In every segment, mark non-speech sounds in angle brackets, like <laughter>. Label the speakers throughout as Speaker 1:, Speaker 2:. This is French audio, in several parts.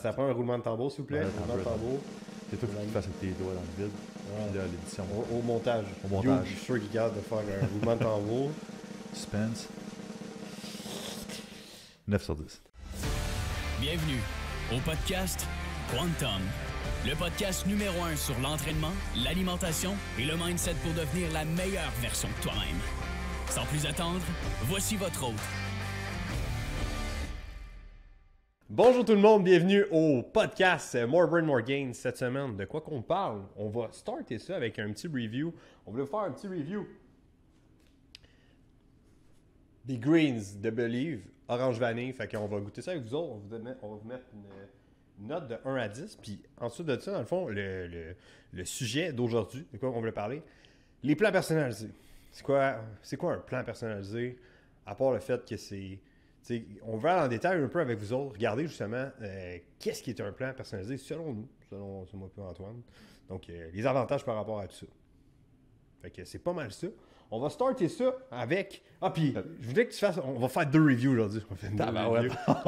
Speaker 1: Ça prend un roulement de tambour, s'il vous plaît. roulement tambour. C'est toi qui fasses avec tes doigts dans le vide. Au, montage. Au montage. Je suis sûr qu'il garde de faire un roulement de tambour.
Speaker 2: Suspense. 9 sur 10. Bienvenue au podcast Quantum. Le podcast numéro 1 sur l'entraînement, l'alimentation
Speaker 1: et le mindset pour devenir la meilleure version de toi-même. Sans plus attendre, voici votre hôte, Bonjour tout le monde, bienvenue au podcast More Brain More Gains cette semaine. De quoi qu'on parle On va starter ça avec un petit review. On voulait faire un petit review des greens de Believe, orange vanille. Fait qu'on va goûter ça avec vous autres. On, va vous mettre une note de 1 à 10. Puis ensuite de ça, dans le fond, le, sujet d'aujourd'hui, de quoi on voulait parler, les plans personnalisés. C'est quoi, c'est quoi un plan personnalisé À part le fait que c'est on va en détail un peu avec vous autres. Regardez justement euh, qu'est-ce qui est un plan personnalisé selon nous, selon, moi et Antoine. Donc, euh, les avantages par rapport à tout ça. Fait que c'est pas mal ça. On va starter ça avec. Ah, puis euh. je voulais que tu fasses. On va faire deux reviews aujourd'hui. On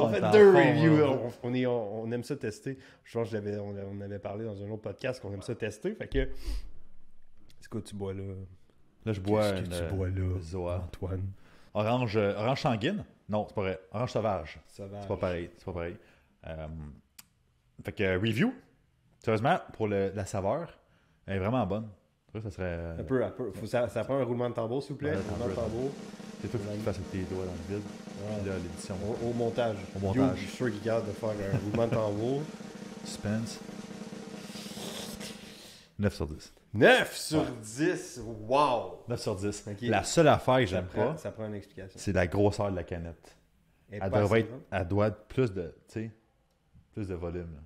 Speaker 1: va deux reviews. on aime ça tester. Je pense qu'on on, avait parlé dans un autre podcast qu'on aime ça tester. Fait que. C'est quoi tu bois là Là, je bois. Qu'est-ce que tu bois là Antoine.
Speaker 2: Orange, orange sanguine. Non, c'est pas vrai. Orange sauvage. C'est pas pareil. C'est pas pareil. Euh, fait que euh, review, sérieusement, pour le, la saveur, elle est vraiment bonne.
Speaker 1: Ça serait. Un peu, un peu. ça, prend un roulement de tambour, s'il vous plaît. un roulement de tambour. C'est tout qui tu fasses avec tes doigts dans le vide. il Puis l'édition. Au, montage. Au montage. je suis sûr qu'il garde de faire un roulement de tambour.
Speaker 2: <laughs> Suspense. 9 sur 10.
Speaker 1: 9 sur 10, wow! 9 sur 10.
Speaker 2: La seule affaire que j'aime pas, c'est la grosseur de la canette. Elle, doit, être, plus de, plus de volume.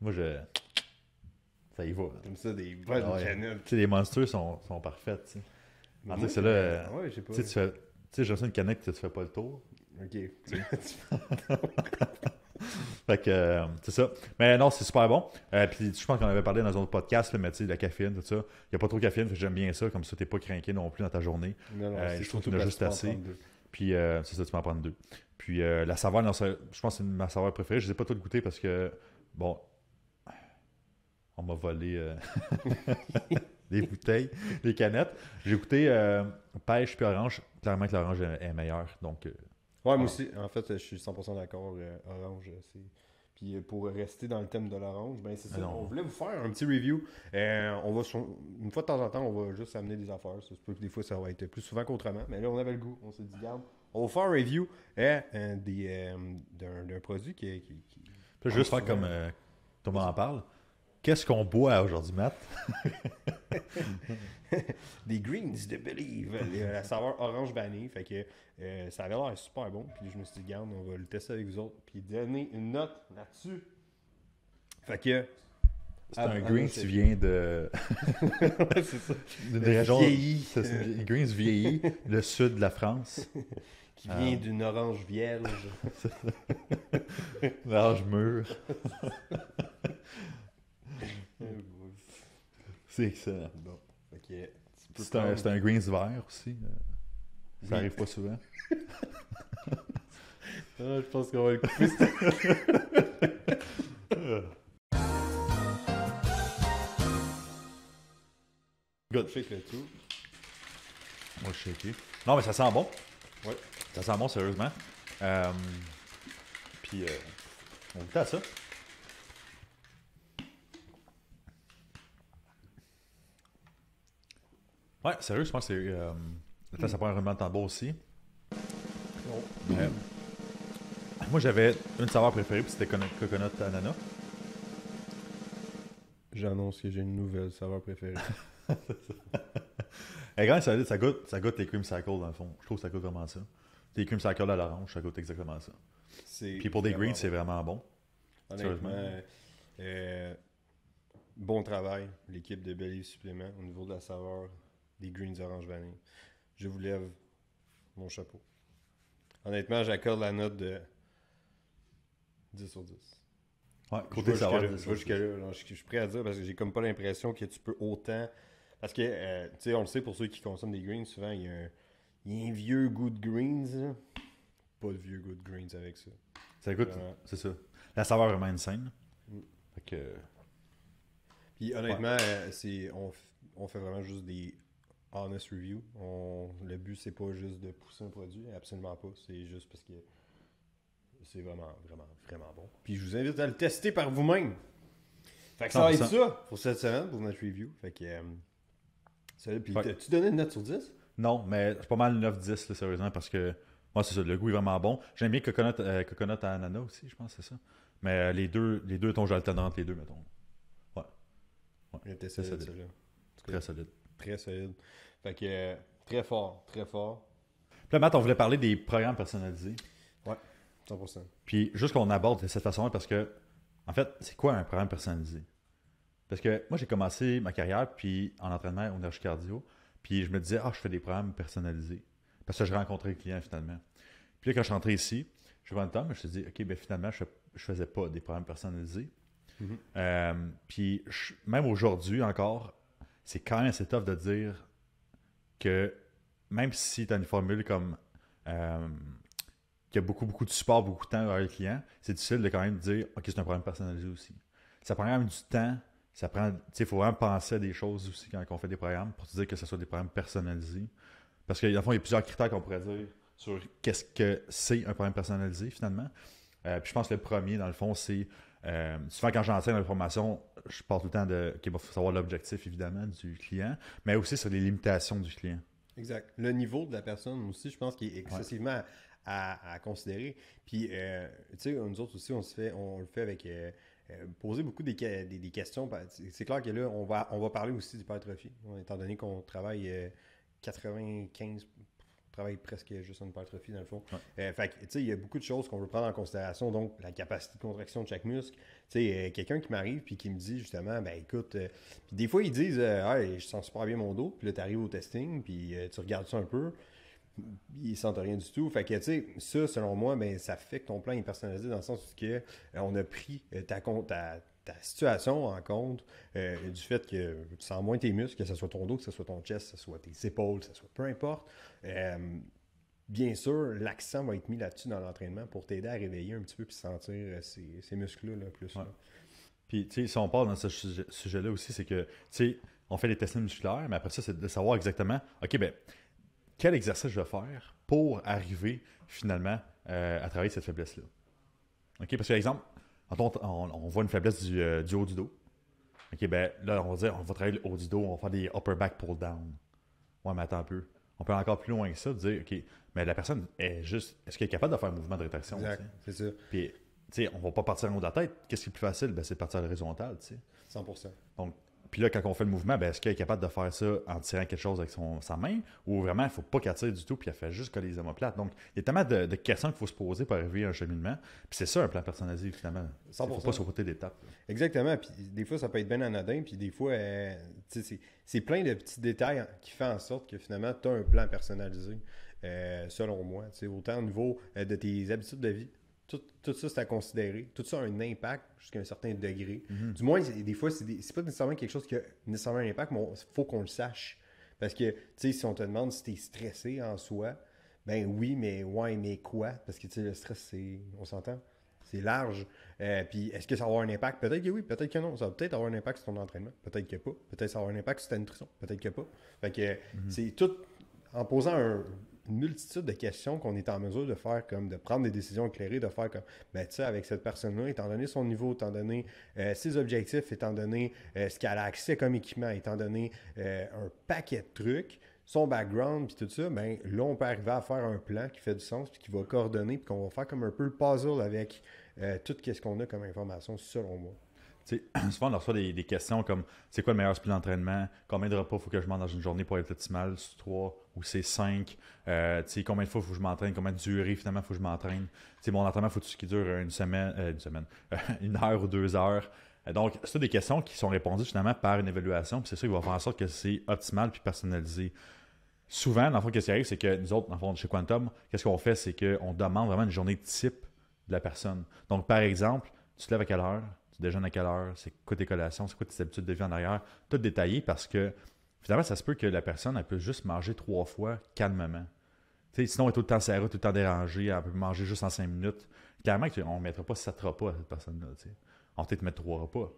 Speaker 2: Moi, je... Ça y va. Comme ça, des bonnes canettes. les monstres sont, sont parfaites. sais. En c'est là, euh, tu fais, tu sais, j'ai une canette que tu fais pas le tour. Ok. <laughs> <laughs> Fait que euh, c'est ça. Mais non, c'est super bon. Euh, puis je pense qu'on avait parlé dans un autre podcast, le métier de la caféine, tout ça. Il n'y a pas trop de caféine, j'aime bien ça. Comme ça, t'es pas craqué non plus dans ta journée. Euh, je trouve qu'il y en a juste assez. Puis c'est ça, tu m'en prends deux. Puis la saveur, je pense que c'est ma saveur préférée. Je ne pas tout goûté parce que, bon, on m'a volé <laughs> les bouteilles, les canettes. J'ai goûté pêche puis orange. Clairement que l'orange est meilleure. Donc, Ouais, moi aussi,
Speaker 1: en fait, je suis 100% d'accord. Euh, orange, euh, c'est. Puis euh, pour rester dans le thème de l'orange, ben c'est ah On voulait vous faire un petit review. on va une fois de temps en temps, on va juste amener des affaires. Ça des fois ça va être plus souvent qu'autrement. Mais là, on avait le goût. On s'est dit, garde, on va faire un review d'un, produit qui, qui, juste ah, faire comme
Speaker 2: Thomas en parle. Qu'est-ce qu'on boit aujourd'hui, Matt?
Speaker 1: <laughs> des greens de Believe, euh, la saveur orange bannée. Euh, ça avait l'air super bon. Puis je me suis dit, garde, on va le tester avec vous autres. Puis donnez une note là-dessus. Fait que. C'est un green qui vient de. c'est ça. D'une région. Vieilli. Un green vieilli,
Speaker 2: le sud de la France. <laughs> Qui vient ah.
Speaker 1: d'une orange vierge. une orange mûre.
Speaker 2: C'est excellent. Bon.
Speaker 1: C'est un, un
Speaker 2: greens vert aussi. Euh, ça arrive pas souvent. <laughs> Ah, je pense qu'on va le couper. <laughs> Good. Shake le tout. Moi, je shaker. Non, mais ça sent bon. Ouais. Ça sent bon, sérieusement. Euh, puis, euh, on goûte à ça. Ouais, sérieux, je pense que c'est. Euh, ça prend un roulement de aussi. Euh, moi, j'avais une saveur préférée, puis c'était coconut ananas. J'annonce que j'ai une nouvelle saveur préférée. <laughs> Et quand ça, ça goûte, ça goûte les dans le fond. Je trouve que ça goûte vraiment ça. Les Cream Cycle à l'orange, ça goûte exactement ça. Puis pour des greens, c'est vraiment bon. Honnêtement,
Speaker 1: euh, bon travail, l'équipe de Believe Supplément au niveau de la saveur des greens orange vanille. Je vous lève mon chapeau. Honnêtement, j'accorde la note de 10 sur 10. Ouais, côté savoir. Je, je, suis prêt à dire parce que j'ai comme pas l'impression que tu peux autant. Parce que, euh, tu sais, on le sait pour ceux qui consomment des greens, souvent il y a un, un vieux good greens. Pas de vieux good greens avec ça. Ça écoute,
Speaker 2: c'est ça. La saveur vraiment saine. Mm. Fait que.
Speaker 1: Puis honnêtement, euh, c'est on, fait vraiment juste des honest review. le but, c'est pas juste de pousser un produit, absolument pas. C'est juste parce que c'est vraiment, vraiment, vraiment bon. Puis je vous invite à le tester par vous-même. Fait que ça va être ça pour cette semaine, pour notre review. Fait que. Euh, ça, puis tu donnais une note sur 10
Speaker 2: Non, mais c'est pas mal 9-10, sérieusement, parce que. Moi, c'est ça, le goût est vraiment bon. J'aime bien coconut, euh, coconut à ananas aussi, je pense, c'est ça. Mais euh, les deux, les deux tons alternantes, les deux, mettons. Ouais. ouais. ça. solide. Très solide.
Speaker 1: Très solide. Fait que euh, très fort, très fort.
Speaker 2: Puis Matt, on voulait parler des programmes personnalisés.
Speaker 1: Ouais, 100%.
Speaker 2: Puis juste qu'on aborde de cette façon parce que, en fait, c'est quoi un programme personnalisé? Parce que moi, j'ai commencé ma carrière puis en entraînement au nerf cardio. Puis je me disais, ah, je fais des programmes personnalisés. Parce que je rencontrais le client finalement. Puis là, quand je suis rentré ici, je vois le temps, mais je me suis dit, OK, ben finalement, je, je faisais pas des programmes personnalisés. Mm-hmm. Euh, puis même aujourd'hui encore, c'est quand même assez tough de dire que même si tu as une formule comme euh, qui a beaucoup, beaucoup de support, beaucoup de temps avec le client, c'est difficile de quand même dire OK, c'est un problème personnalisé aussi. Ça prend quand même du temps. Ça prend, il faut vraiment penser à des choses aussi quand on fait des programmes pour te dire que ce soit des problèmes personnalisés. Parce que, dans le fond, il y a plusieurs critères qu'on pourrait dire sur qu'est-ce que c'est un problème personnalisé finalement. Euh, puis je pense que le premier, dans le fond, c'est euh, souvent, quand j'enseigne la formation, je parle tout le temps de. faut savoir l'objectif, évidemment, du client, mais aussi sur les limitations du client.
Speaker 1: Exact. Le niveau de la personne aussi, je pense, qu'il est excessivement à, considérer. Puis, euh, tu sais, nous autres aussi, on, se fait, on le fait avec. Euh, poser beaucoup des, des, des questions. C'est clair que là, on va, on va parler aussi du d'hypertrophie, étant donné qu'on travaille 95 travaille presque juste en hypertrophie, dans le fond. Euh, tu sais, il y a beaucoup de choses qu'on veut prendre en considération, donc la capacité de contraction de chaque muscle. Tu euh, quelqu'un qui m'arrive puis qui me dit justement, ben écoute, euh, des fois ils disent, hey, je sens super bien mon dos, puis là, tu arrives au testing, puis tu regardes ça un peu, ils sentent rien du tout. Fait que, tu sais, ça, selon moi, ben, ça fait que ton plan est personnalisé dans le sens où on a pris ta, compte ta, ta situation en compte euh, du fait que, tu sens moins tes muscles, que ce soit ton dos, que ce soit ton chest, que ce soit tes épaules, que ce soit peu importe, euh, bien sûr, l'accent va être mis là-dessus dans l'entraînement pour t'aider à réveiller un petit peu puis sentir euh, ces, muscles-là plus.
Speaker 2: Puis, tu sais, si on parle dans ce sujet-là aussi, c'est que, tu sais, on fait des tests musculaires, mais après ça, c'est de savoir exactement, OK, ben quel exercice je vais faire pour arriver finalement à travailler cette faiblesse-là. OK, parce que, par exemple, on, on, voit une faiblesse euh, du, haut du dos. OK, ben là, on va dire, on va travailler le haut du dos, on va faire des upper back pull down. Ouais, mais attends un peu. On peut aller encore plus loin que ça, dire, OK, mais la personne est juste, est-ce qu'elle est capable de faire un mouvement de rétraction? Exact, c'est ça. Puis, tu sais, on va pas partir en haut de la tête. Qu'est-ce qui est plus facile? Ben, c'est de partir à l'horizontale, tu sais. 100 Donc, puis là, quand on fait le mouvement, ben, est-ce qu'elle est capable de faire ça en tirant quelque chose avec son, sa main ou vraiment, il ne faut pas qu'elle tire du tout puis elle fait juste que les omoplates? Donc, il y a tellement
Speaker 1: de, questions qu'il faut se poser pour arriver à un cheminement. Puis c'est ça un plan personnalisé, finalement. Il ne faut pas sauter d'étapes. Exactement. Puis des fois, ça peut être bien anodin. Puis des fois, euh, c'est plein de petits détails qui font en sorte que finalement, tu as un plan personnalisé. Euh, selon moi, autant au niveau euh, de tes habitudes de vie, tout, ça, c'est à considérer. Tout ça a un impact jusqu'à un certain degré. Mhm. Du moins, des fois, c'est, pas nécessairement quelque chose qui a nécessairement un impact, mais il faut qu'on le sache. Parce que, tu sais, si on te demande si tu stressé en soi, ben oui, mais ouais, mais quoi? Parce que, tu sais, le stress, c'est, on s'entend, c'est large. Euh, puis, est-ce que ça va avoir un impact? Peut-être que oui, peut-être que non. Ça va peut-être avoir un impact sur ton entraînement. Peut-être que pas. Peut-être que ça va avoir un impact sur ta nutrition. Peut-être que pas. Fait que, mhm. c'est tout en posant un une multitude de questions qu'on est en mesure de faire, comme de prendre des décisions éclairées, de faire comme, ben tu sais, avec cette personne-là, étant donné son niveau, étant donné euh, ses objectifs, étant donné euh, ce qu'elle a accès comme équipement, étant donné euh, un paquet de trucs, son background, puis tout ça, ben là, on peut arriver à faire un plan qui fait du sens, puis qui va coordonner, puis qu'on va faire comme un peu le puzzle avec tout ce qu'on a comme information, selon moi.
Speaker 2: <clears throat> souvent, on reçoit des, questions comme c'est quoi le meilleur split d'entraînement Combien de repas faut que je mange dans une journée pour être optimal C'est 3 ou c'est 5 euh, Combien de fois faut que je m'entraîne Combien de durée finalement faut que je m'entraîne Mon entraînement, faut qu'il dure une semaine, euh, une, semaine <laughs> une heure ou deux heures euh, donc, c'est des questions qui sont répondues finalement par une évaluation, puis c'est ça qui va faire en sorte que c'est optimal puis personnalisé. Souvent, dans le fond, ce qui arrive, c'est que nous autres, dans le fond, chez Quantum, qu'est-ce qu'on fait, c'est qu'on demande vraiment une journée type de la personne. Donc, par exemple, tu te lèves à quelle heure, tu déjeunes à quelle heure, c'est quoi tes collations, c'est quoi tes habitudes de vie en arrière, tout détaillé parce que finalement, ça se peut que la personne, elle peut juste manger trois fois calmement. sinon, elle est tout le temps serrée, tout le temps dérangée, elle peut manger juste en cinq minutes. Clairement, on ne mettra pas sept repas à cette personne-là. On va peut te mettre trois repas.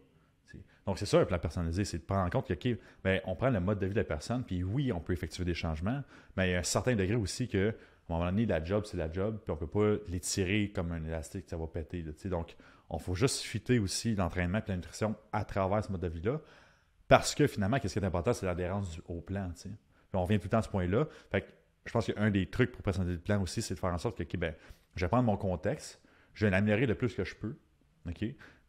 Speaker 2: Donc, c'est ça, le plan personnalisé, c'est de prendre en compte que, ben, on prend le mode de vie de la personne, puis oui, on peut effectuer des changements, mais il y a un certain degré aussi que, à un moment donné, la job, c'est la job, puis on ne peut pas l'étirer comme un élastique, ça va péter. donc, on faut juste fitter aussi l'entraînement et la nutrition à travers ce mode de vie-là. Parce que finalement, qu'est-ce qui est important, c'est l'adhérence au plan. On vient tout le temps à ce point-là. Fait je pense qu'un des trucs pour présenter le plan aussi, c'est de faire en sorte que, ben, je vais prendre mon contexte, je vais l'améliorer le plus que je peux. OK?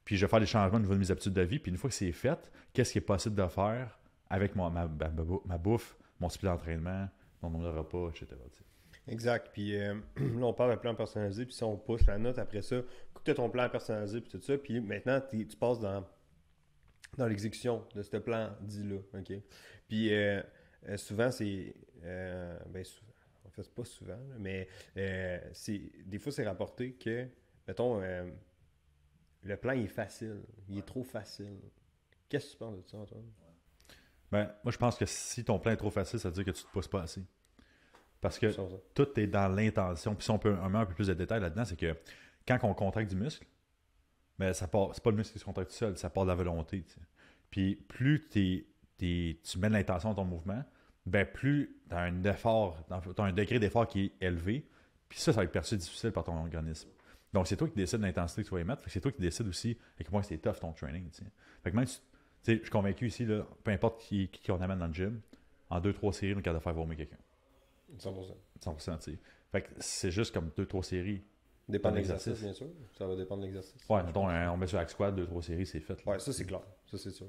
Speaker 2: Puis je vais faire des changements au niveau de mes habitudes de vie. Puis une fois que c'est fait, qu'est-ce qui est possible de faire avec ma, bouffe, mon style d'entraînement, mon nombre de repas, etc.
Speaker 1: Exact. Puis euh, <clears throat> là, on parle de plan personnalisé. Puis si on pousse la note après ça, ton plan personnalisé, puis tout ça, puis maintenant, tu passes dans, dans l'exécution de ce plan dit-là, OK? Puis euh, euh, souvent, c'est... Euh, ben, en fait, pas souvent, mais des fois, c'est rapporté que, mettons, le plan il est facile, il est trop facile. Qu'est-ce que tu penses de ça, Antoine?
Speaker 2: Ben, moi, je pense que si ton plan est trop facile, ça veut dire que tu te pousses pas assez. Parce que tout est dans l'intention. Puis si on peut un, un peu plus de détails là-dedans, c'est que quand on contracte du muscle, ben ça c'est pas le muscle qui se contracte tout seul, ça part de la volonté. Puis plus tu mets de l'intention dans ton mouvement, ben plus tu as un effort, t'as un degré d'effort qui est élevé, puis ça, ça va être perçu difficile par ton organisme. Donc c'est toi qui décides l'intensité que tu vas y mettre. c'est toi qui décides aussi à quel point c'est tough ton training. Fait que même je suis convaincu ici, là, peu importe qui, qui, on amène dans le gym, en deux trois séries, on est capable de faire vomir quelqu'un. 100%. 100%, Fait que c'est juste comme deux trois séries Dépend de l'exercice, bien
Speaker 1: sûr. Ça va dépendre de l'exercice. Ouais,
Speaker 2: mettons, on met sur la squat deux, trois séries,
Speaker 1: c'est fait. Ouais, ça, c'est clair. Ça, c'est sûr.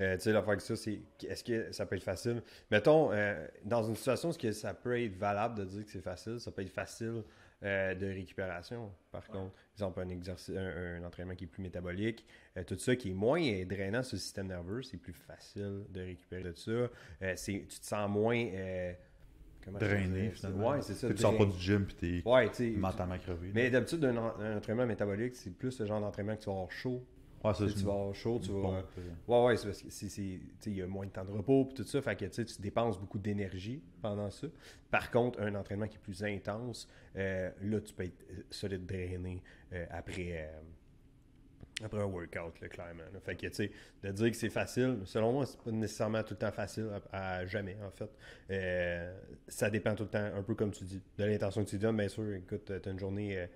Speaker 1: Euh, tu sais, fois que ça, c'est est-ce que ça peut être facile? Mettons, euh, dans une situation, est-ce que ça peut être valable de dire que c'est facile? Ça peut être facile euh, de récupération, par contre. Exemple, un, exercice, un, un, entraînement qui est plus métabolique, tout ça qui est moins drainant sur le système nerveux, c'est plus facile de récupérer de ça. tu te sens moins Drainé, finalement. c'est ça. Tu sors pas du gym tu t'es ouais, mentalement crevé. Mais d'habitude, un, entraînement métabolique, c'est plus le genre d'entraînement que tu vas avoir chaud. Ouais, ça, tu vas avoir chaud, tu vas. Euh, euh. ouais, ouais, c'est parce qu'il y a moins de temps de repos et tout ça. Fait que tu dépenses beaucoup d'énergie pendant ça. Par contre, un entraînement qui est plus intense, euh, là, tu peux être solide drainé après après un workout, le clairement. Fait que, tu sais, de dire que c'est facile, selon moi, c'est pas nécessairement tout le temps facile à, jamais, en fait. Euh, ça dépend tout le temps, un peu comme tu dis, de l'intention que tu donnes, bien sûr. Écoute, t'as une journée, euh,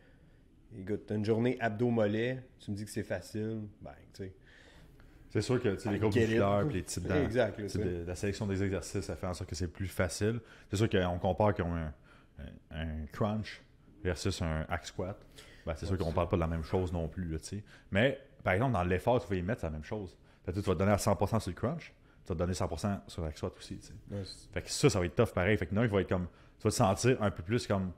Speaker 1: écoute, t'as une journée abdo mollet tu me dis que c'est facile, ben, tu sais.
Speaker 2: C'est sûr que les groupes et les types de, la sélection des exercices, ça fait en sorte que c'est plus facile. C'est sûr qu'on compare qu'on un, crunch versus un hack squat. Ben, c'est sûr qu'on parle pas de la même chose non plus. sais mais par exemple, dans l'effort, tu vas y mettre, la même chose. tu vas te donner à 100% sur le crunch, tu vas te donner 100% sur la aussi. fait que ça, ça va être tough pareil. Fait que non, il va être comme. Tu vas te sentir un peu plus comme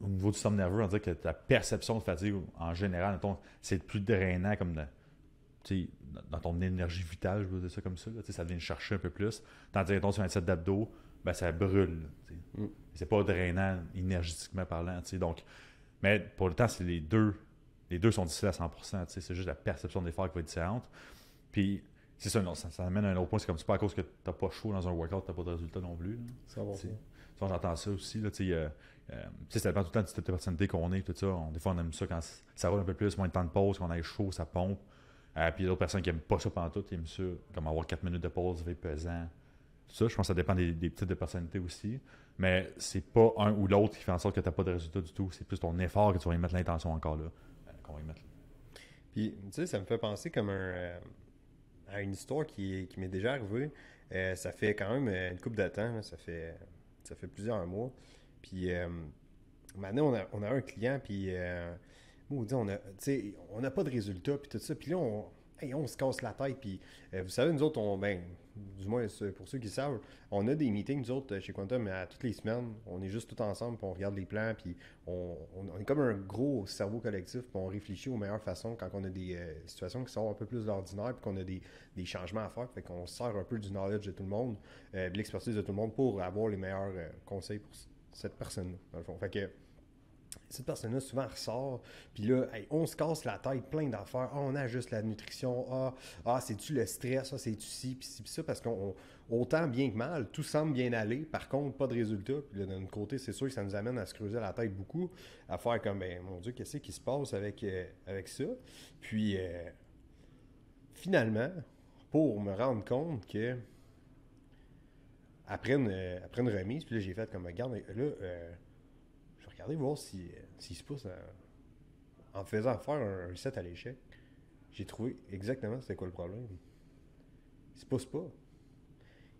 Speaker 2: au niveau du somme nerveux, on dirait que ta perception de fatigue en général, c'est plus drainant comme de, dans ton énergie vitale, je veux dire ça comme ça, ça devient chercher un peu plus. Tandis que sur un set d'abdos, ben, ça brûle. Mm. C'est pas drainant énergétiquement parlant. Donc, mais pour le temps, c'est les deux. Les deux sont difficiles à 100%. C'est juste la perception de l'effort qui va être différente. Puis, c'est ça, non, ça, amène à un autre point. C'est comme c'est pas à cause que t'as pas chaud dans un workout, t'as pas de résultat non plus. Ça va. Ça, j'entends ça aussi. Là, euh, euh, ça dépend tout le temps de type de personnalité qu'on est. Tout ça. des fois, on aime ça quand ça roule un peu plus, moins de temps de pause, quand on a chaud, ça pompe. Euh, puis il d'autres personnes qui n'aiment pas ça pendant tout, ils aiment ça, comme avoir 4 minutes de pause, lever pesant, ça, je pense que ça dépend des, petites types de personnalités aussi. Mais c'est pas un ou l'autre qui fait en sorte que tu n'as pas de résultat du tout. C'est plus ton effort que tu vas y mettre l'intention encore là.
Speaker 1: Euh, qu'on va y mettre. Puis, tu sais, ça me fait penser comme un, euh, à une histoire qui, m'est déjà arrivée. Euh, ça fait quand même une coupe de Ça fait, ça fait plusieurs mois. Puis, maintenant, on a, un client, puis, on n'a a pas de résultat, puis tout ça. Puis là, on hey, on se casse la tête. Puis, euh, vous savez, nous autres, on, ben, du moins pour ceux qui savent, on a des meetings, nous autres, chez Quantum, à toutes les semaines. On est juste tout ensemble, puis on regarde les plans, puis on, on, est comme un gros cerveau collectif, puis on réfléchit aux meilleures façons quand on a des euh, situations qui sont un peu plus ordinaires, puis qu'on a des, changements à faire. Fait qu'on sert un peu du knowledge de tout le monde, euh, de l'expertise de tout le monde pour avoir les meilleurs conseils pour cette personne-là, dans le fond. Fait que cette personne-là, souvent, ressort, puis là, on se casse la tête, plein d'affaires. Ah, on a juste la nutrition. Ah, ah c'est-tu le stress? Ah, c'est-tu ci, puis ci, puis ça? Parce qu'on, autant bien que mal, tout semble bien aller. Par contre, pas de résultat. Puis là, d'un côté, c'est sûr que ça nous amène à se creuser la tête beaucoup, à faire comme, ben, mon Dieu, qu'est-ce qui se passe avec, euh, avec ça? Puis, euh, finalement, pour me rendre compte que après une, euh, après une remise, puis là, j'ai fait comme, regarde, là, Regardez voir euh, s'il se pousse en, faisant faire un, set à l'échec. J'ai trouvé exactement c'était quoi le problème. Il se pousse pas.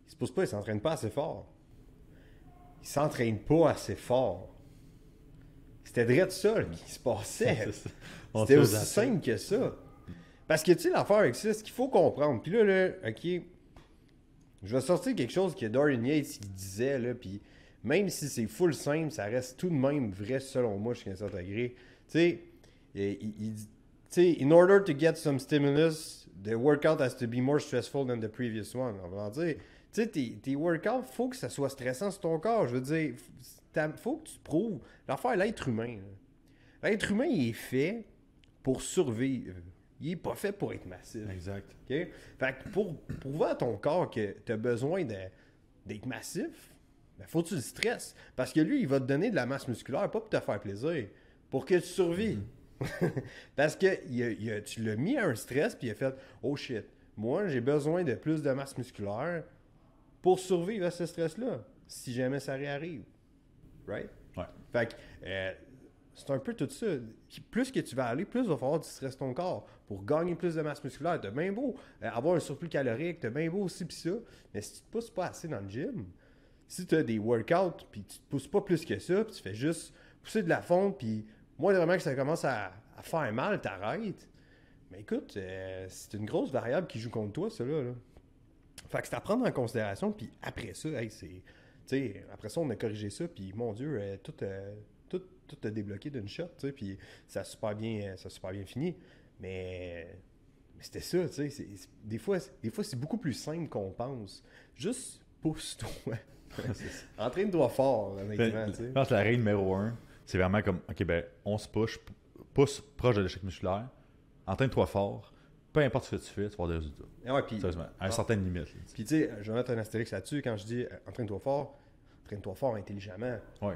Speaker 1: Il se pousse pas, il s'entraîne pas assez fort. Il s'entraîne pas assez fort. C'était direct ça qui se passait. <laughs> C'était aussi simple que ça. Parce que tu sais, l'affaire avec ça, ce qu'il faut comprendre. Puis là, là, ok, je vais sortir quelque chose que Dorian Yates disait, là, puis même si c'est full simple, ça reste tout de même vrai selon moi jusqu'à un certain degré. Tu sais, in order to get some stimulus, the workout has to be more stressful than the previous one. dire, tu sais, tes, workouts, workouts, faut que ça soit stressant sur ton corps. Je veux dire, faut que tu prouves. L'affaire, l'être humain, l'être humain, il est fait pour survivre. Il n'est pas fait pour être massif. Exact. Fait que pour prouver à ton corps que tu as besoin d'être massif, ben faut que tu le stresses. Parce que lui, il va te donner de la masse musculaire, pas pour te faire plaisir, pour que tu survives. Mm-hmm. <laughs> Parce que tu l'as mis à un stress, puis il a fait Oh shit, moi, j'ai besoin de plus de masse musculaire pour survivre à ce stress-là, si jamais ça réarrive. Right? Ouais. Fait que. Euh, c'est un peu tout ça. Plus que tu vas aller, plus il va falloir du ton corps pour gagner plus de masse musculaire. T'as bien beau euh, avoir un surplus calorique, de bien beau aussi pis ça, mais si tu te pousses pas assez dans le gym, si tu as des workouts, puis tu te pousses pas plus que ça, puis tu fais juste pousser de la fonte, puis moi, vraiment que ça commence à, faire mal, t'arrêtes. Mais écoute, euh, c'est une grosse variable qui joue contre toi, ça, là. Fait que c'est à prendre en considération, puis après ça, après ça, on a corrigé ça, puis mon Dieu, euh, euh, tout, tout, a débloqué d'une shot, puis ça a super bien, ça super bien fini. Mais, c'était ça, tu sais. Des fois, des fois c'est beaucoup plus simple qu'on pense. Juste pousse-toi. <laughs> Entraîne-toi fort, honnêtement. Ben, je pense
Speaker 2: que la règle numéro un, c'est vraiment comme, OK, ben, on se push, pousse proche de l'échec musculaire, entraîne-toi fort, peu importe ce que tu fais, tu vas avoir des résultats. Oui, ah ouais, Sérieusement, à une ah. certaine limite.
Speaker 1: puis tu sais, je vais mettre un astérix là-dessus quand je dis euh, entraîne-toi fort, entraîne-toi fort intelligemment. Oui.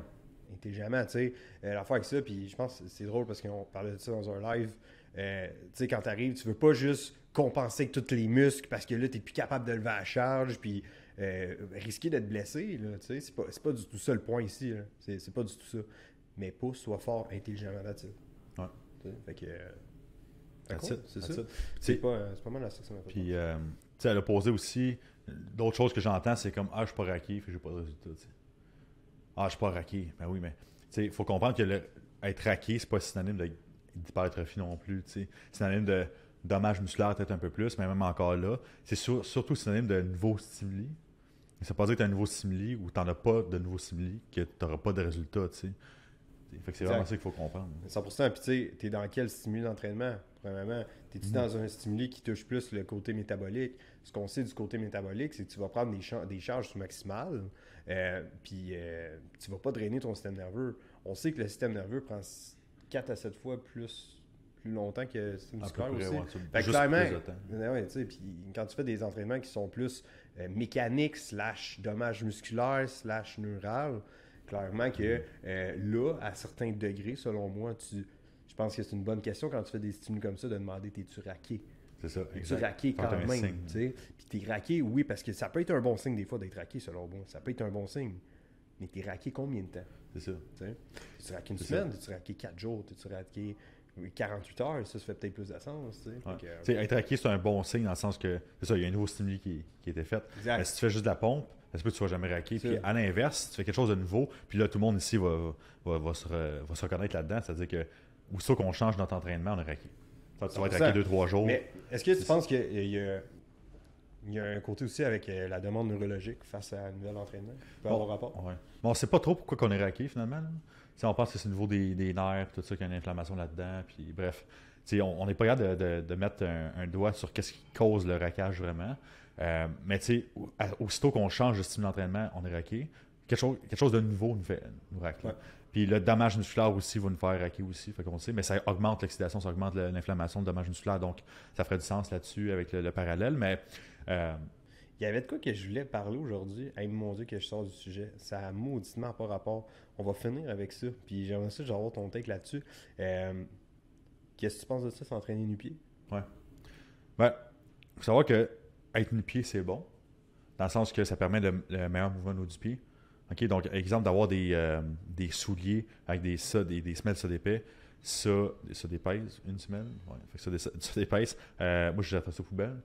Speaker 1: Intelligemment, tu sais. Euh, la fois avec ça, puis je pense que c'est drôle parce qu'on parlait de ça dans un live. Euh, tu sais, quand t'arrives, tu veux pas juste compenser avec tous les muscles parce que là, t'es plus capable de lever la charge, puis euh, risquer d'être blessé. C'est pas, pas du tout ça le point ici. C'est pas du tout ça. Mais pousse, sois fort, intelligemment là-dessus. Ouais. Fait que. Euh, c'est ça. Euh, c'est pas, pas mal ça que Puis,
Speaker 2: tu sais, à posé aussi, d'autres choses que j'entends, c'est comme Ah, je suis pas raqué, fait j'ai pas de résultat. Ah, je suis pas raqué. Ben oui, mais tu il faut comprendre que être raqué, c'est pas synonyme d'hypertrophie non plus. C'est synonyme de dommages musculaires peut-être un peu plus, mais même encore là, c'est surtout synonyme de nouveau stimuli ça veut pas dire que tu as un nouveau stimuli ou tu n'en as pas de nouveau simili que tu n'auras pas de résultats tu sais. c'est vraiment ça qu'il faut comprendre.
Speaker 1: 100%. Puis tu sais, t'es dans quel stimuli d'entraînement, premièrement? T'es-tu hmm. dans un stimuli qui touche plus le côté métabolique? Ce qu'on sait du côté métabolique, c'est que tu vas prendre des, charges maximales, et euh, puis ne euh, tu vas pas drainer ton système nerveux. On sait que le système nerveux prend 4 à 7 fois plus, plus longtemps que le système musculaire aussi. Ouais, fait ben quand tu fais des entraînements qui sont plus euh, mécanique, slash dommage musculaire, slash neural, clairement que euh, là, à certains degrés, selon moi, tu, je pense que c'est une bonne question quand tu fais des stimuli comme ça de demander t'es-tu raqué C'est ça. Es-tu raqué quand même Puis t'es raqué, oui, parce que ça peut être un bon signe des fois d'être raqué, selon moi. Ça peut être un bon signe. Mais t'es raqué combien de temps? C'est ça. T'es-tu raqué une semaine? T'es-tu raqué quatre jours? T'es-tu raqué. 48 heures, ça, se fait peut-être plus de sens. être hacké,
Speaker 2: c'est un bon signe dans le sens que c'est ça, il y a un nouveau stimuli qui, a été fait. Mais si tu fais juste de la pompe, est-ce que tu ne vas jamais raqué. Puis à l'inverse, si tu fais quelque chose de nouveau, puis là, tout le monde ici va, se, reconnaître là-dedans. C'est-à-dire que, ou ça qu'on change notre entraînement, on est raqué. Ça, tu vas être raqué 2-3 jours. Mais
Speaker 1: est-ce que tu penses qu'il y a il y a un côté aussi avec euh, la demande neurologique face à un nouvel entraîneur. bon,
Speaker 2: on ne sait pas trop pourquoi qu'on est raqué finalement. On pense que c'est au niveau des, des, nerfs, tout ça, qu'il y a une inflammation là-dedans. Puis bref, on n'est pas capable de, mettre un, doigt sur qu'est-ce qui cause le raquage vraiment. Euh, mais aussitôt qu'on change de style d'entraînement, on est raqué. Quelque chose, quelque chose de nouveau nous, fait, nous raquer. Puis le dommage musculaire aussi va nous faire raquer aussi, sait. Mais ça augmente l'excitation, ça augmente l'inflammation, le dommage musculaire. Donc ça ferait du sens là-dessus avec le, le parallèle. Mais il euh,
Speaker 1: y avait de quoi que je voulais parler aujourd'hui. Hey, mon Dieu, que je sors du sujet. Ça a mauditement pas rapport. On va finir avec ça. Puis j'aimerais ça, avoir ton take là-dessus. Euh, qu'est-ce que tu penses de ça, s'entraîner nu-pied? Ouais.
Speaker 2: Ben, faut savoir que être nu-pied, c'est bon. Dans le sens que ça permet le, meilleur mouvement de du pied. OK, donc, exemple, d'avoir euh, des, souliers avec des, ça, des, des semelles ça d'épais, ça, ça une semelle, ouais, ça, ça, <laughs> moi, je jette ça aux poubelle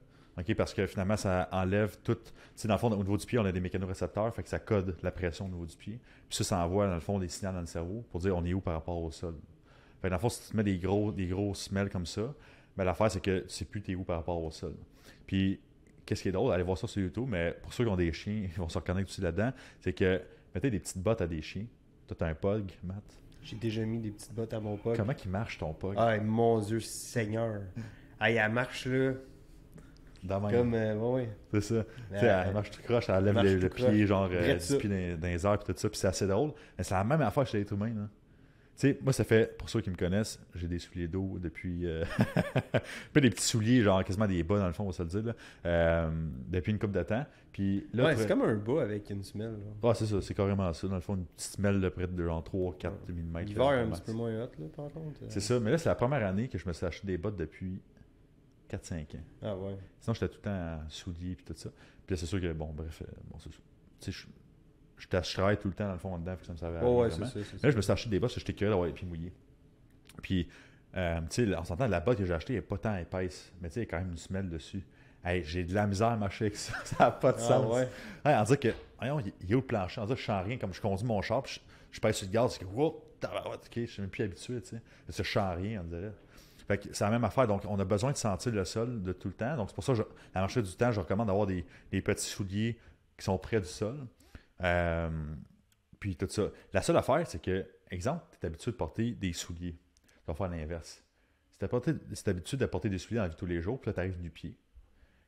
Speaker 2: parce que finalement, ça enlève tout. dans le fond, au niveau du pied, on a des mécanorécepteurs, fait que ça code la pression au niveau du pied. Puis ça, ça envoie, dans le fond, des signaux dans le cerveau pour dire on est où par rapport au sol. Fait dans le fond, si tu mets des gros, des gros semelles comme ça, ben, l'affaire, c'est que tu sais plus t'es où par rapport au sol. Puis, qu'est-ce qui est drôle, allez voir ça sur YouTube, mais pour ceux qui ont des chiens, <laughs> ils vont se reconnaître aussi là-dedans, c'est que mettez des petites bottes à des chiens. as un pog, Matt?
Speaker 1: J'ai déjà mis des petites bottes à mon pog. Comment qui marche ton pog? Ah, mon Dieu Seigneur! ah, elle marche là. Comme, euh, ouais oui. C'est ça. tu sais, euh, elle marche tout croche, elle lève le, pied, genre, euh, du
Speaker 2: pied dans, les airs, puis tout ça, puis c'est assez drôle. Mais c'est la même affaire chez les tout Tu sais, moi, ça fait, pour ceux qui me connaissent, j'ai des souliers d'eau depuis. Euh... <laughs> des petits souliers, genre quasiment des bas, dans le fond, on va se le dire, depuis une coupe de temps. Puis là. c'est comme un bas
Speaker 1: avec une semelle.
Speaker 2: Ah, c'est ça, c'est carrément ça. Dans le fond, une petite semelle de près de genre 3, 4 mm. L'hiver, un petit peu moins hot, là, par contre. C'est ça, mais là, c'est la première année que je me suis acheté des bottes depuis 4-5 ans. Ah ouais. Sinon, j'étais tout le temps en souliers puis tout ça. Puis c'est sûr que, bon, bref, euh, bon, c'est Tu sais, je, travaillais tout le temps dans le fond en dedans, puis ça me servait à oh, ouais, Là, je me suis acheté des bottes, j'étais curieux d'avoir les pieds mouillés. Puis, euh, tu sais, on s'entend, la botte que j'ai achetée n'est pas tant épaisse, mais tu sais, il y a quand même une semelle dessus. Hey, j'ai de la misère à marcher avec ça, <laughs> ça n'a pas de ah, sens. Ouais. Hey, on dirait que, voyons, il est au le plancher? On dirait que je sens rien, comme je conduis mon char, puis je, je passe sur le gaz, je dis wow, ok, je suis même plus habitué, tu sais. Je sens rien, on dirait. Fait c'est la même affaire. Donc, on a besoin de sentir le sol de tout le temps. Donc, c'est pour ça que je, à du temps, je recommande d'avoir des, petits souliers qui sont près du sol. Euh, puis tout ça. La seule affaire, c'est que, exemple, tu es habitué de porter des souliers. Tu vas faire l'inverse. Si tu habitué de porter des souliers dans la vie tous les jours, puis là, tu arrives du pied.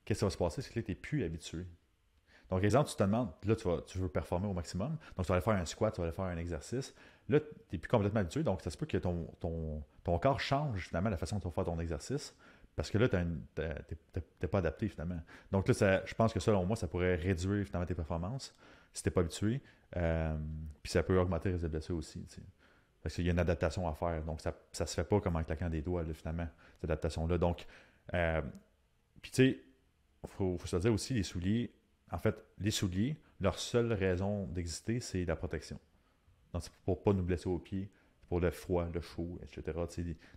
Speaker 2: Qu'est-ce qui va se passer? C'est que là, tu n'es plus habitué. Donc, exemple, tu te demandes, là, tu, veux performer au maximum, donc tu vas aller faire un squat, tu vas aller faire un exercice. Là, tu n'es plus complètement habitué, donc ça se peut que ton, corps change finalement la façon dont tu vas faire ton exercice. Parce que là, tu n'es pas adapté finalement. Donc là, je pense que selon moi, ça pourrait réduire finalement tes performances si tu n'es pas habitué. Euh, puis ça peut augmenter les blessures aussi. Tu Parce qu'il y a une adaptation à faire. Donc ça ne se fait pas comme en claquant des doigts, finalement, cette adaptation-là. Donc, euh, puis tu sais, il faut, se dire aussi, les souliers, en fait, les souliers, leur seule raison d'exister, c'est la protection. Donc, c'est pour ne pas nous blesser aux pieds, pour le froid, le chaud, etc.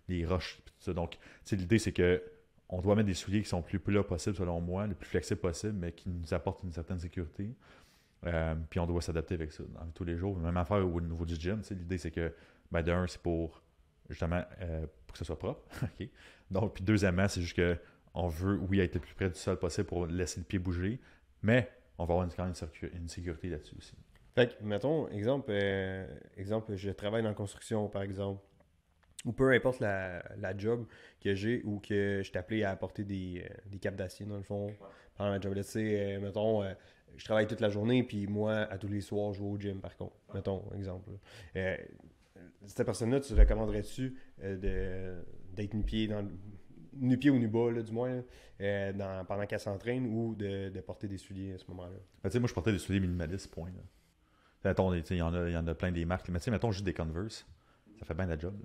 Speaker 2: Les, roches, Donc, l'idée, c'est que on doit mettre des souliers qui sont le plus plats possible, selon moi, le plus flexible possible, mais qui nous apportent une certaine sécurité. Euh, puis on doit s'adapter avec ça dans tous les jours. Même affaire au niveau du gym, l'idée, c'est que, ben, d'un, c'est pour justement euh, pour que ce soit propre. <laughs> Donc, puis deuxièmement, c'est juste que on veut, oui, être le plus près du sol possible pour laisser le pied bouger, mais on va avoir une, quand une sécurité là-dessus
Speaker 1: aussi. Fait que, mettons, exemple, euh, exemple, je travaille dans la construction, par exemple, ou peu importe la, la job que j'ai ou que je t'appelais à apporter des, euh, des capes d'acier, dans le fond, pendant ma job. Là, tu euh, mettons, je travaille toute la journée, puis moi, à tous les soirs, je vais au gym, par contre. Mettons, exemple. cette personne-là, tu recommanderais-tu d'être une pied dans le nu-pied ou nu-bas, du moins, euh, pendant qu'elle s'entraîne ou de, porter des souliers à ce moment-là.
Speaker 2: Ben, moi, je portais des souliers minimalistes, point. Là. il y, en a, y en a plein des marques. Mais tu sais, mettons juste des Converse, ça fait bien la job.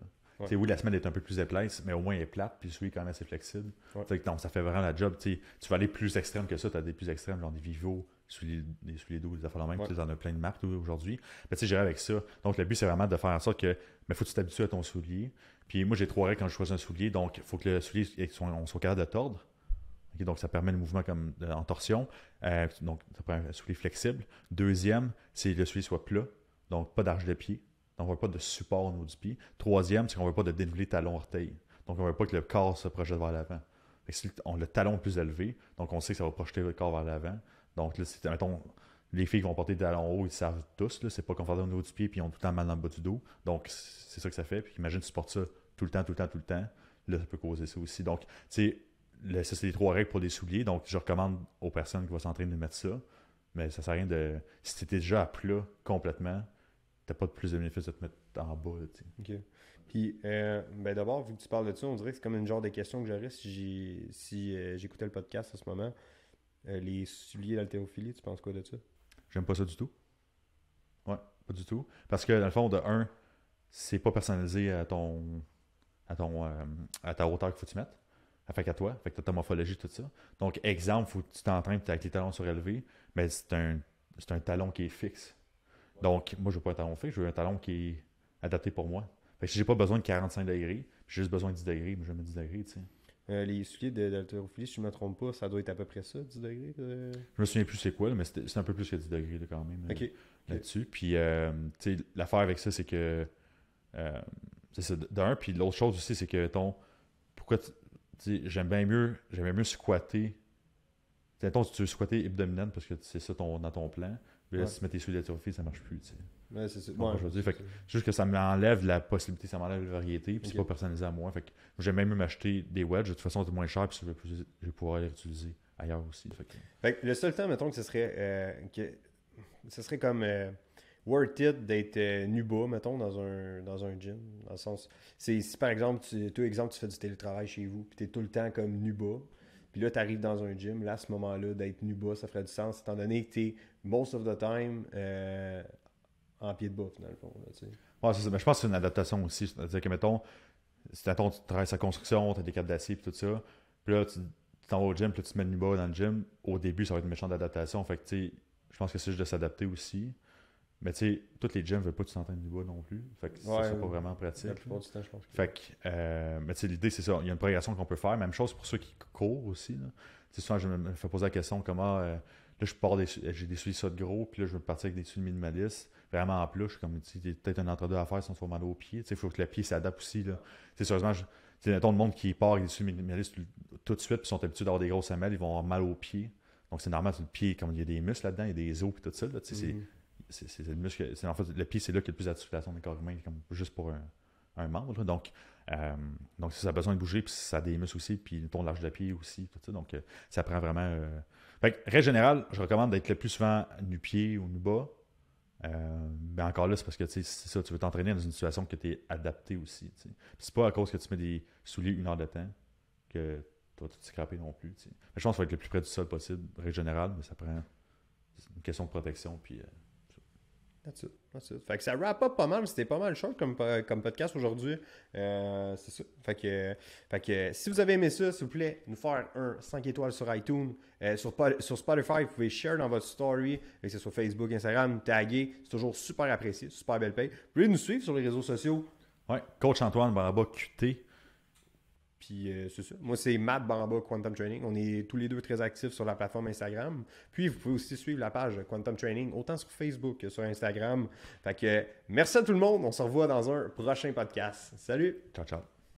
Speaker 2: Oui, la semaine est un peu plus épaisse, mais au moins elle est plate, puis celui est quand même assez flexible. Ouais. ça fait vraiment la job. tu vas aller plus extrême que ça, tu as des plus extrêmes, genre des vivos, souliers, les souliers doux, des affaires même, tu en as plein de marques aujourd'hui. Mais tu sais, j'irai avec ça. Donc, le but, c'est vraiment de faire en sorte que, mais faut que tu t'habitues à ton soulier. Puis moi, j'ai trois règles quand je choisis un soulier. Donc, il faut que le soulier soit, on soit capable de tordre. donc, ça permet le mouvement comme en torsion. Euh, donc, ça prend un soulier flexible. Deuxième, c'est que le soulier soit plat. Donc, pas d'arche de pied. Donc, on ne veut pas de support au niveau du pied. Troisième, c'est qu'on ne veut pas de dénivelé talon-orteil. Donc, on ne veut pas que le corps se projette vers l'avant. Si on, le talon est plus élevé, donc on sait que ça va projeter le corps vers l'avant. Donc là, c'est, mettons, les filles qui vont porter des talons haut, ils savent tous, là, c'est pas confortable au niveau du pied, puis ils ont tout le temps mal en bas du dos. Donc, c'est ça que ça fait. Puis imagine, tu portes ça tout le temps, tout le temps, tout le temps. Là, ça peut causer ça aussi. Donc, tu sais, ça, c'est les trois règles pour des souliers. Donc, je recommande aux personnes qui vont s'entraîner de mettre ça. Mais ça sert à rien de. Si t'étais déjà à plat complètement, t'as pas de plus de bénéfices de te mettre en bas.
Speaker 1: OK. Puis, euh, ben, d'abord, vu que tu parles de ça, on dirait que c'est comme une genre de question que j'aurais si, euh, j'écoutais le podcast en ce moment. Euh, les souliers d'haltérophilie, tu penses quoi de ça?
Speaker 2: J'aime pas ça du tout. Ouais, pas du tout. Parce que dans le fond, de un, c'est pas personnalisé à ton. à ton. Euh, à ta hauteur qu'il faut que tu mettes. Fait qu'à toi, fait que ta morphologie, tout ça. Donc, exemple, faut que tu t'entraînes avec les talons surélevés, mais c'est un, c'est un talon qui est fixe. Donc, moi, je veux pas un talon fixe, je veux un talon qui est adapté pour moi. Fait que j'ai pas besoin de 45 degrés, j'ai juste besoin de 10 degrés, mais je mettre 10 degrés, tu sais.
Speaker 1: Euh, les souliers d'haltérophilie, si je ne me trompe pas, ça doit être à peu près ça, 10 degrés. Je euh.
Speaker 2: Je me souviens plus c'est quoi, mais c'est un peu plus que 10 degrés quand même. Euh, là-dessus. Puis, euh, tu sais, l'affaire avec ça, c'est que. c'est d'un. Puis l'autre chose aussi, c'est que, ton. Pourquoi. tu, J'aime bien mieux, j'aime mieux squatter. T'sais, si tu veux squatter abdominal parce que c'est ça ton, dans ton plan. Mais si tu mets tes souliers d'haltérophilie, ça marche plus. sais c'est juste que ça m'enlève la possibilité, ça m'enlève la variété, puis c'est pas personnalisé à moi. Fait que j'ai même m'acheter des wedges, de toute façon, c'est moins cher, puis je vais, pouvoir les utiliser ailleurs aussi.
Speaker 1: le seul temps, mettons, que ce serait, euh, que ce serait comme euh, worth it d'être euh, nuba, mettons, dans un, dans un gym. Dans le sens, c'est si par exemple, tu, exemple, tu fais du télétravail chez vous, puis tu es tout le temps comme nuba, puis là, tu arrives dans un gym, là, à ce moment-là, d'être nuba, ça ferait du sens, étant donné que tu es most of the time en pied de Mais ben, je
Speaker 2: pense que c'est une adaptation aussi. C'est-à-dire que, mettons, si mettons, tu travailles sa construction, tu as des câbles d'acier, et tout ça, puis là, tu t'en vas au gym, puis là, tu te mets du bois dans le gym, au début, ça va être une méchante adaptation. Fait que, tu sais, je pense que c'est juste de s'adapter aussi. Mais tu sais, toutes les gyms ne veulent pas que tu t'entraînes du bois non plus. Fait que c'est pas vraiment pratique. La je pense. Fait que, euh, mais tu sais, l'idée, c'est ça. Il y a une progression qu'on peut faire. Même chose pour ceux qui courent aussi. Tu sais, souvent, je me fais poser la question comment. Euh, là, je pars des, j'ai des souliers de gros, puis là, je veux partir avec des souliers minimalistes vraiment en plus, comme tu sais, peut-être un entre-deux à faire sans se mal aux pieds. il faut que le pied s'adapte aussi. Là. sérieusement, c'est ton le monde qui part, ils sont minimalistes tout de suite, puis sont habitués d'avoir des grosses semelles, ils vont avoir mal aux pieds. Donc c'est normal, le pied, comme il y a des muscles là-dedans, il y a des os, puis tout ça. tu sais, mhm. c'est, c'est, le muscle, en fait, le pied, c'est là qu'il y a le plus d'articulation des corps humains, comme juste pour un, membre. Donc, si euh, ça a besoin de bouger, puis ça a des muscles aussi, puis ton large de pied aussi, tout ça. Donc, euh, ça prend vraiment. Euh... Fait règle générale, je recommande d'être le plus souvent nu-pied ou nu-bas, euh, mais encore là, c'est parce que c'est ça, tu veux t'entraîner dans une situation que tu es adapté aussi. c'est pas à cause que tu mets des souliers une heure de temps que tu vas tout scraper non plus. Mais je pense qu'il faut être le plus près du sol possible, règle mais ça prend une question de protection puis euh,
Speaker 1: fait ça wrap up pas mal, c'était pas mal short comme, comme podcast aujourd'hui. Euh, c'est ça. Fait que, si vous avez aimé ça, s'il vous plaît, nous faire un 5 étoiles sur iTunes, euh, sur, sur Spotify, vous pouvez share dans votre story, que ce soit Facebook, Instagram, taguer. C'est toujours super apprécié, super belle paye. Vous pouvez nous suivre sur les réseaux sociaux. Ouais, Coach Antoine Baraba QT. Puis euh, c'est ça. Moi, c'est Matt Bamba Quantum Training. On est tous les deux très actifs sur la plateforme Instagram. Puis vous pouvez aussi suivre la page Quantum Training, autant sur Facebook que sur Instagram. Fait que merci à tout le monde. On se revoit dans un prochain podcast. Salut.
Speaker 2: Ciao, ciao.